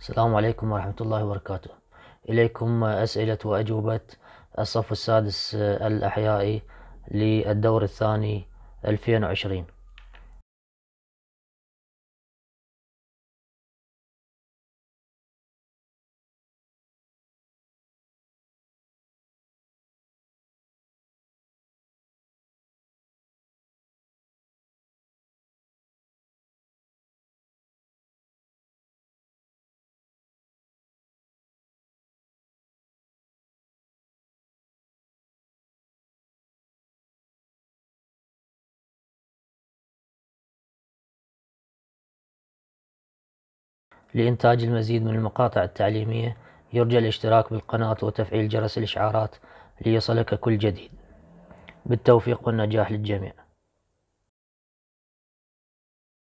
السلام عليكم ورحمة الله وبركاته إليكم أسئلة وأجوبة الصف السادس الأحيائي للدور الثاني 2020 لإنتاج المزيد من المقاطع التعليمية يرجى الاشتراك بالقناة وتفعيل جرس الإشعارات ليصلك كل جديد بالتوفيق والنجاح للجميع